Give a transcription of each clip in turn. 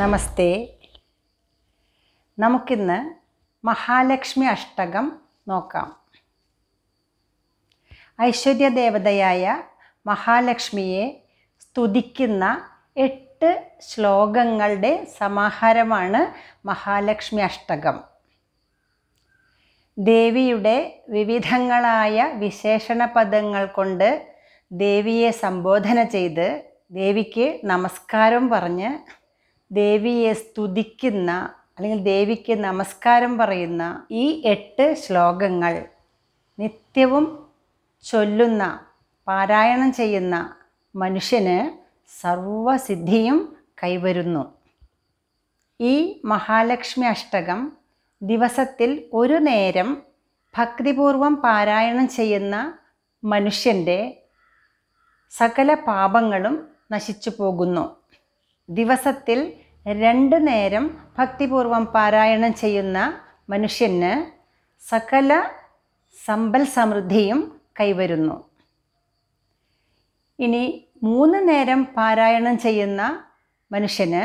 നമസ്തേ നമുക്കിന്ന് മഹാലക്ഷ്മി അഷ്ടകം നോക്കാം ഐശ്വര്യ ദേവതയായ മഹാലക്ഷ്മിയെ സ്തുതിക്കുന്ന എട്ട് ശ്ലോകങ്ങളുടെ സമാഹാരമാണ് മഹാലക്ഷ്മി അഷ്ടകം ദേവിയുടെ വിവിധങ്ങളായ വിശേഷണ പദങ്ങൾ കൊണ്ട് ദേവിയെ സംബോധന ചെയ്ത് ദേവിക്ക് നമസ്കാരം പറഞ്ഞ് ദേവിയെ സ്തുതിക്കുന്ന അല്ലെങ്കിൽ ദേവിക്ക് നമസ്കാരം പറയുന്ന ഈ എട്ട് ശ്ലോകങ്ങൾ നിത്യവും ചൊല്ലുന്ന പാരായണം ചെയ്യുന്ന മനുഷ്യന് സർവസിദ്ധിയും കൈവരുന്നു ഈ മഹാലക്ഷ്മി അഷ്ടകം ദിവസത്തിൽ ഒരു നേരം ഭക്തിപൂർവം പാരായണം ചെയ്യുന്ന മനുഷ്യൻ്റെ സകല പാപങ്ങളും നശിച്ചു പോകുന്നു ദിവസത്തിൽ രണ്ട് നേരം ഭക്തിപൂർവം പാരായണം ചെയ്യുന്ന മനുഷ്യന് സകല സമ്പൽ സമൃദ്ധിയും കൈവരുന്നു ഇനി മൂന്ന് നേരം പാരായണം ചെയ്യുന്ന മനുഷ്യന്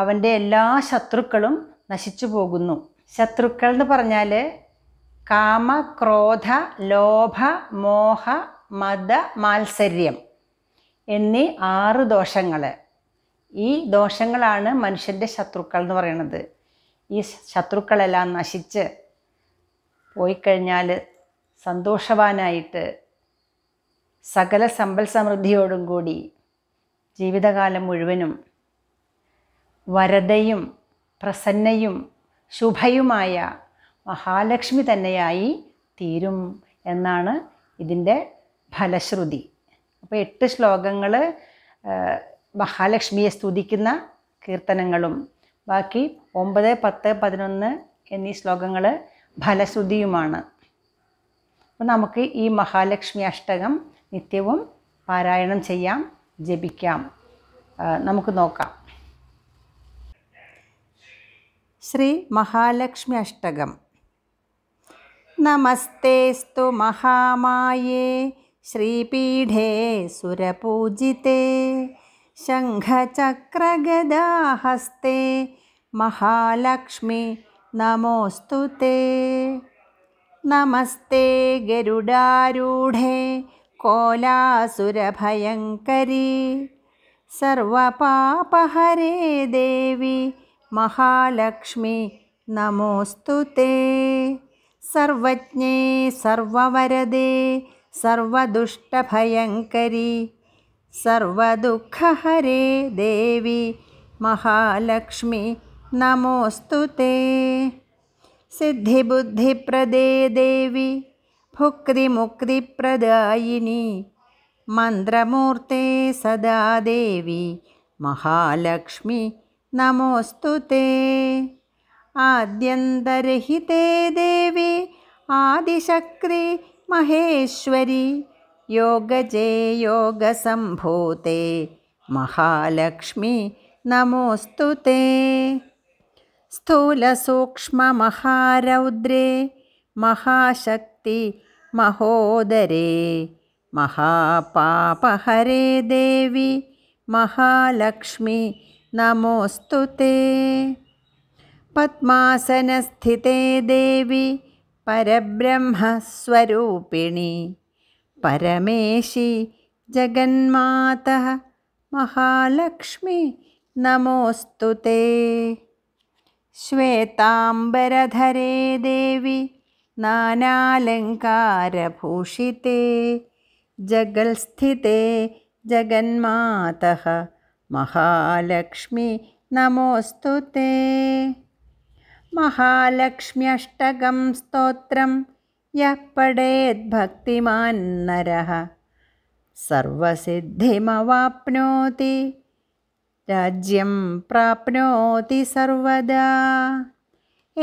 അവൻ്റെ എല്ലാ ശത്രുക്കളും നശിച്ചു പോകുന്നു ശത്രുക്കൾ എന്ന് പറഞ്ഞാൽ കാമ ക്രോധ ലോഭ മോഹ മത മാത്സര്യം എന്നീ ആറ് ദോഷങ്ങൾ ഈ ദോഷങ്ങളാണ് മനുഷ്യൻ്റെ ശത്രുക്കൾ എന്ന് പറയുന്നത് ഈ ശത്രുക്കളെല്ലാം നശിച്ച് പോയിക്കഴിഞ്ഞാൽ സന്തോഷവാനായിട്ട് സകല സമ്പൽ സമൃദ്ധിയോടും കൂടി ജീവിതകാലം മുഴുവനും വരതയും പ്രസന്നയും ശുഭയുമായ മഹാലക്ഷ്മി തന്നെയായി തീരും എന്നാണ് ഇതിൻ്റെ ഫലശ്രുതി അപ്പോൾ എട്ട് ശ്ലോകങ്ങൾ മഹാലക്ഷ്മിയെ സ്തുതിക്കുന്ന കീർത്തനങ്ങളും ബാക്കി ഒമ്പത് പത്ത് പതിനൊന്ന് എന്നീ ശ്ലോകങ്ങൾ ഫലശ്രുതിയുമാണ് അപ്പോൾ നമുക്ക് ഈ മഹാലക്ഷ്മി അഷ്ടകം നിത്യവും പാരായണം ചെയ്യാം ജപിക്കാം നമുക്ക് നോക്കാം ശ്രീ മഹാലക്ഷ്മി അഷ്ടകം നമസ്തേസ്തു മഹാമായേ ശ്രീപീഠേ സുരപൂജിതേ शङ्खचक्रगदाहस्ते महालक्ष्मि नमोऽस्तु ते नमस्ते गरुडारूढे कोलासुरभयङ्करी सर्वपापहरे देवी महालक्ष्मि नमोऽस्तु ते सर्वज्ञे सर्ववरदे सर्वदुष्टभयङ्करी सर्वदुःखहरे देवि महालक्ष्मि नमोऽस्तु ते सिद्धिबुद्धिप्रदे देवि भुक्तिमुक्तिप्रदायिनि मन्त्रमूर्ते सदा देवि महालक्ष्मि नमोऽस्तु ते आद्यन्तर्हिते देवि आदिशक्ति महेश्वरी योगजे योगसम्भूते महालक्ष्मी नमोऽस्तु ते स्थूलसूक्ष्ममहारौद्रे महाशक्ति महोदरे महापापहरे देवि महालक्ष्मि नमोऽस्तु ते पद्मासनस्थिते देवि परब्रह्मस्वरूपिणि परमेशि जगन्मातः महालक्ष्मी नमोऽस्तु ते श्वेताम्बरधरे देवि नानालङ्कारभूषिते जगल्स्थिते जगन्मातः महालक्ष्मी नमोऽस्तु ते महालक्ष्म्यष्टकं स्तोत्रं यः पठेद्भक्तिमान्नरः सर्वसिद्धिमवाप्नोति राज्यं प्राप्नोति सर्वदा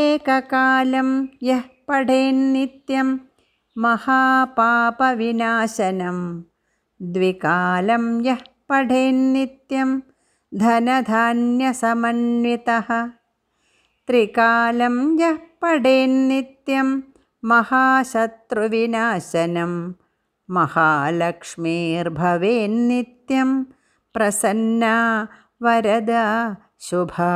एककालं यः पठेन्नित्यं नित्यं महापापविनाशनं द्विकालं यः पठेन्नित्यं नित्यं धनधान्यसमन्वितः त्रिकालं यः पठेन्नित्यं महाशत्रुविनाशनं महालक्ष्मीर्भवेन्नित्यं प्रसन्ना वरदा शुभा